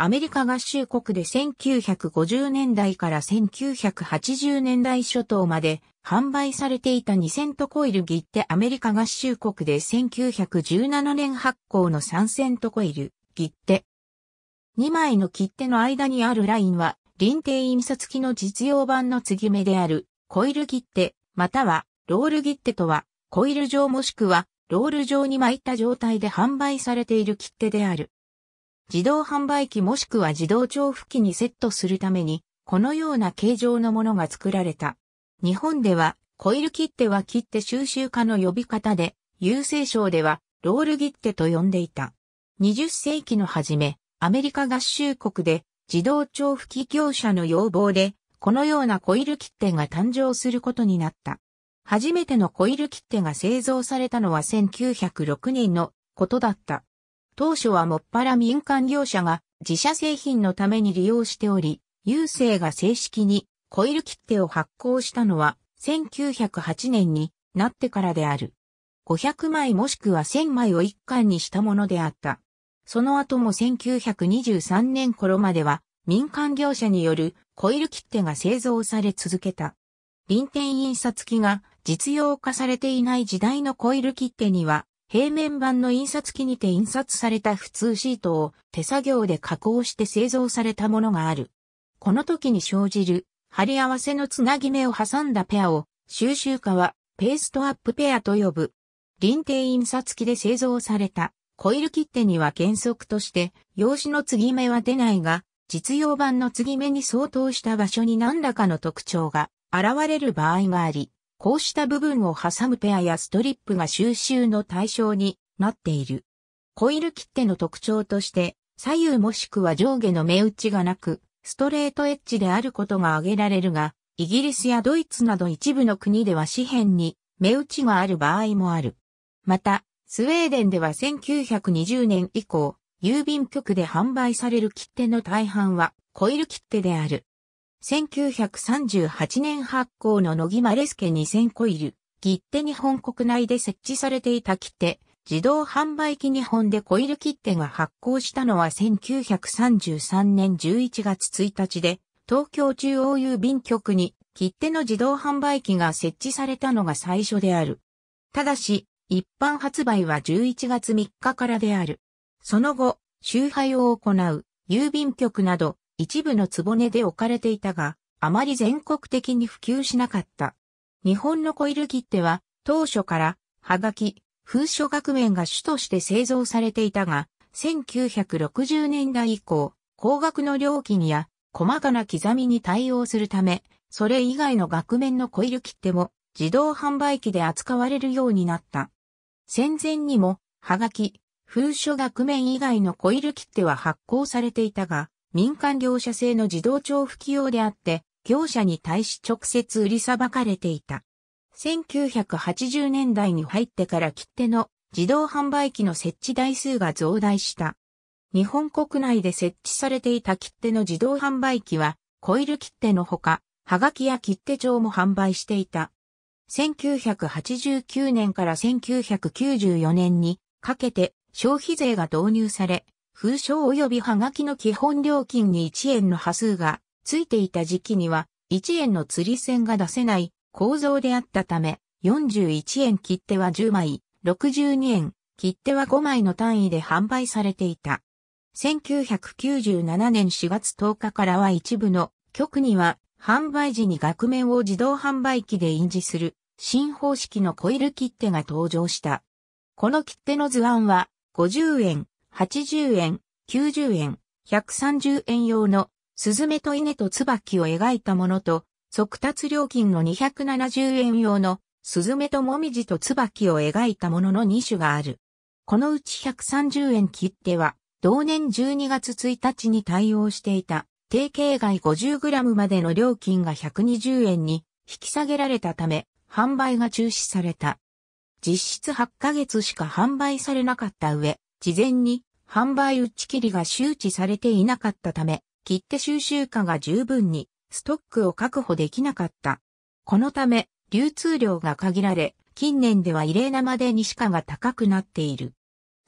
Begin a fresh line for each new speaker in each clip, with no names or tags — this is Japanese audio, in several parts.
アメリカ合衆国で1950年代から1980年代初頭まで販売されていた2 0 0トコイルギってアメリカ合衆国で1917年発行の3 0 0トコイルギって。2枚の切手の間にあるラインは、臨定印刷機の実用版の継ぎ目であるコイル切手、またはロール切手とは、コイル状もしくはロール状に巻いた状態で販売されている切手である。自動販売機もしくは自動調布機にセットするために、このような形状のものが作られた。日本では、コイル切手は切手収集家の呼び方で、郵政省では、ロール切手と呼んでいた。20世紀の初め、アメリカ合衆国で、自動調布機業者の要望で、このようなコイル切手が誕生することになった。初めてのコイル切手が製造されたのは1906年のことだった。当初はもっぱら民間業者が自社製品のために利用しており、郵政が正式にコイル切手を発行したのは1908年になってからである。500枚もしくは1000枚を一貫にしたものであった。その後も1923年頃までは民間業者によるコイル切手が製造され続けた。臨天印刷機が実用化されていない時代のコイル切手には平面版の印刷機にて印刷された普通シートを手作業で加工して製造されたものがある。この時に生じる貼り合わせのつなぎ目を挟んだペアを収集家はペーストアップペアと呼ぶ。臨定印刷機で製造されたコイル切手には原則として用紙の継ぎ目は出ないが実用版の継ぎ目に相当した場所に何らかの特徴が現れる場合があり、こうした部分を挟むペアやストリップが収集の対象になっている。コイル切手の特徴として、左右もしくは上下の目打ちがなく、ストレートエッジであることが挙げられるが、イギリスやドイツなど一部の国では紙幣に目打ちがある場合もある。また、スウェーデンでは1920年以降、郵便局で販売される切手の大半はコイル切手である。1938年発行の野木マレスケ2000コイル、切手日本国内で設置されていた切手、自動販売機日本でコイル切手が発行したのは1933年11月1日で、東京中央郵便局に切手の自動販売機が設置されたのが最初である。ただし、一般発売は11月3日からである。その後、集配を行う郵便局など一部の壺で置かれていたが、あまり全国的に普及しなかった。日本のコイル切手は当初から、はがき、封書額面が主として製造されていたが、1960年代以降、高額の料金や細かな刻みに対応するため、それ以外の額面のコイル切手も自動販売機で扱われるようになった。戦前にも、はがき、封書額面以外のコイル切手は発行されていたが、民間業者制の自動調不器用であって、業者に対し直接売りさばかれていた。1980年代に入ってから切手の自動販売機の設置台数が増大した。日本国内で設置されていた切手の自動販売機は、コイル切手のほか、はがきや切手帳も販売していた。1989年から1994年にかけて消費税が導入され、封書及びはがきの基本料金に1円の波数がついていた時期には、1円の釣り線が出せない構造であったため、41円切手は10枚、62円切手は5枚の単位で販売されていた。1997年4月10日からは一部の局には販売時に額面を自動販売機で印字する新方式のコイル切手が登場した。この切手の図案は50円、80円、90円、130円用の、スズメと稲と椿を描いたものと、即達料金の270円用の、スズメともみじと椿を描いたものの2種がある。このうち130円切手は、同年12月1日に対応していた、定型外 50g までの料金が120円に引き下げられたため、販売が中止された。実質8ヶ月しか販売されなかった上、事前に販売打ち切りが周知されていなかったため、切手収集家が十分にストックを確保できなかった。このため、流通量が限られ、近年では異例なまでにしかが高くなっている。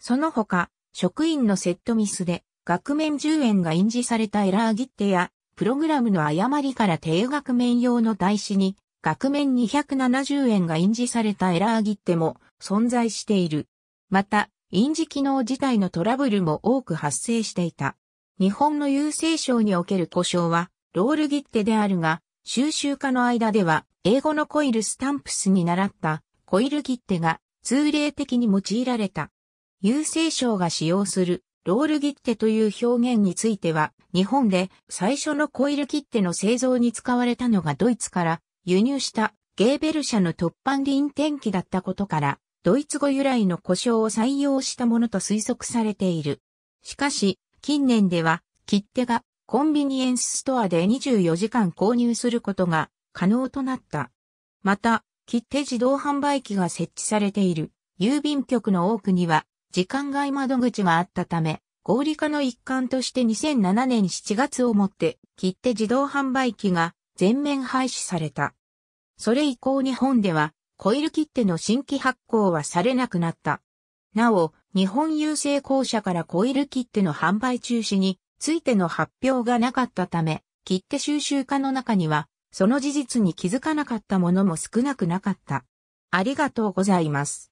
その他、職員のセットミスで、額面10円が印字されたエラー切手や、プログラムの誤りから低額面用の台紙に、額面270円が印字されたエラー切手も存在している。また、印字機能自体のトラブルも多く発生していた。日本の郵政省における故障は、ロール切手であるが、収集家の間では、英語のコイルスタンプスに習ったコイル切手が通例的に用いられた。郵政省が使用するロール切手という表現については、日本で最初のコイル切手の製造に使われたのがドイツから輸入したゲーベル社の突版輪転機だったことから、ドイツ語由来の呼称を採用したものと推測されている。しかし、近年では、切手がコンビニエンスストアで24時間購入することが可能となった。また、切手自動販売機が設置されている郵便局の多くには時間外窓口があったため、合理化の一環として2007年7月をもって切手自動販売機が全面廃止された。それ以降日本ではコイル切手の新規発行はされなくなった。なお、日本郵政公社からコイル切手の販売中止についての発表がなかったため、切手収集家の中には、その事実に気づかなかったものも少なくなかった。ありがとうございます。